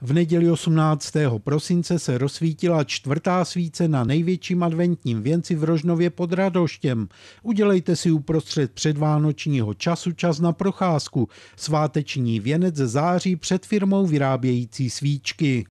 V neděli 18. prosince se rozsvítila čtvrtá svíce na největším adventním věnci v Rožnově pod Radoštěm. Udělejte si uprostřed předvánočního času čas na procházku. Sváteční věnec září před firmou vyrábějící svíčky.